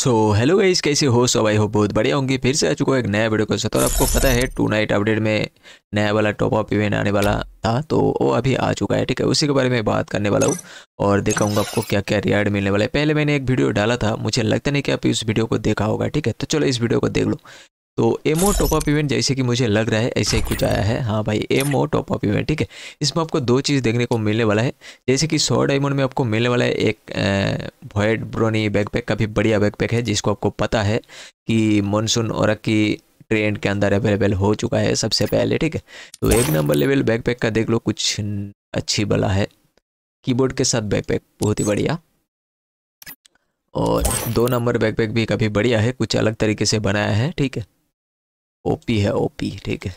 so hello guys कैसे हो सब आई हो बहुत बढ़िया होंगे फिर से आ चुका एक नया वीडियो के साथ और आपको पता है टू नाइट अपडेट में नया वाला टॉप अप इवेंट आने वाला था तो वो अभी आ चुका है ठीक है उसी के बारे में बात करने वाला हूँ और दिखाऊंगा आपको क्या क्या रियार्ड मिलने वाला है पहले मैंने एक वीडियो डाला था मुझे लगता नहीं कि आप इस वीडियो को देखा होगा ठीक है तो चलो इस वीडियो को देख लो तो एमओ टॉप अप इवेंट जैसे कि मुझे लग रहा है ऐसे ही कुछ आया है हाँ भाई एमओ टॉप अप इवेंट ठीक है इसमें आपको दो चीज़ देखने को मिलने वाला है जैसे कि सौ डायमंड में आपको मिलने वाला है एक वाइट ब्रोनी बैकपैक काफ़ी बढ़िया बैकपैक है जिसको आपको पता है कि मानसून और की ट्रेंड के अंदर अवेलेबल हो चुका है सबसे पहले ठीक है तो एक नंबर लेवल बैकपैक का देख लो कुछ अच्छी बला है कीबोर्ड के साथ बैकपैक बहुत ही बढ़िया और दो नंबर बैकपैक भी काफ़ी बढ़िया है कुछ अलग तरीके से बनाया है ठीक है ओपी है ओपी ठीक है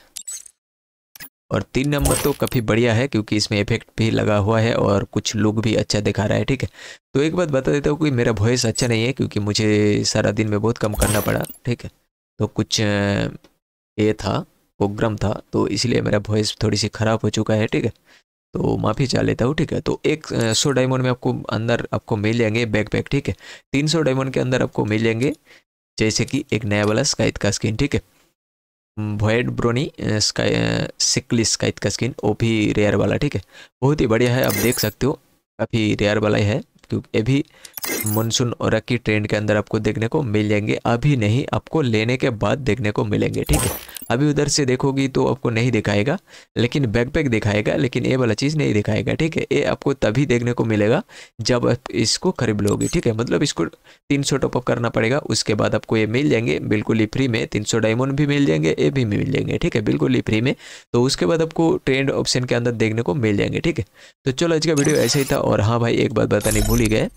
और तीन नंबर तो काफ़ी बढ़िया है क्योंकि इसमें इफेक्ट भी लगा हुआ है और कुछ लुक भी अच्छा दिखा रहा है ठीक है तो एक बात बता देता हूँ कि मेरा वॉइस अच्छा नहीं है क्योंकि मुझे सारा दिन में बहुत कम करना पड़ा ठीक है तो कुछ ये था प्रोग्राम था तो इसलिए मेरा वॉइस थोड़ी सी ख़राब हो चुका है ठीक है तो माफ़ी चाह लेता हूँ ठीक है तो एक सौ डायमंड में आपको अंदर आपको मिल जाएंगे बैकपैक ठीक है तीन सौ डायमंड के अंदर आपको मिल जाएंगे जैसे कि एक नया वाला स्काइथ का स्किन ठीक है वोएड ब्रोनी स्काई सिकली स्काइथ का स्किन वो भी रेयर वाला ठीक है बहुत ही बढ़िया है आप देख सकते हो काफ़ी रेयर वाला ही है क्योंकि ये भी मानसून और की ट्रेंड के अंदर आपको देखने को मिल जाएंगे अभी नहीं आपको लेने के बाद देखने को मिलेंगे ठीक है अभी उधर से देखोगी तो आपको नहीं दिखाएगा लेकिन बैकपैक दिखाएगा लेकिन ये वाला चीज़ नहीं दिखाएगा ठीक है ये आपको तभी देखने को मिलेगा जब आप इसको खरीद लोगे ठीक है मतलब इसको तीन सौ टॉपअप करना पड़ेगा उसके बाद आपको ये मिल जाएंगे बिल्कुल ही फ्री में तीन सौ डायमंड भी मिल जाएंगे ये भी मिल जाएंगे ठीक है बिल्कुल ही फ्री में तो उसके बाद आपको ट्रेंड ऑप्शन के अंदर देखने को मिल जाएंगे ठीक है तो चलो आज का वीडियो ऐसे ही था और हाँ भाई एक बात बताने भूल ही गए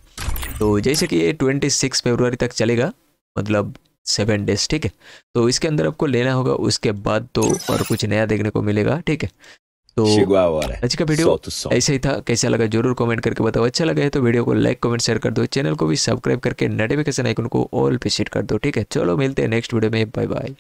तो जैसे कि ये ट्वेंटी सिक्स फेब्रुवरी तक चलेगा मतलब सेवन डेज ठीक है तो इसके अंदर आपको लेना होगा उसके बाद तो और कुछ नया देखने को मिलेगा ठीक है तो आज का वीडियो तो ऐसे ही था कैसा लगा जरूर कमेंट करके बताओ अच्छा लगा है तो वीडियो को लाइक कमेंट शेयर कर दो चैनल को भी सब्सक्राइब करके नोटिफिकेशन आइकन को ऑल पे सेट कर दो ठीक है चलो मिलते हैं नेक्स्ट वीडियो में बाय बाय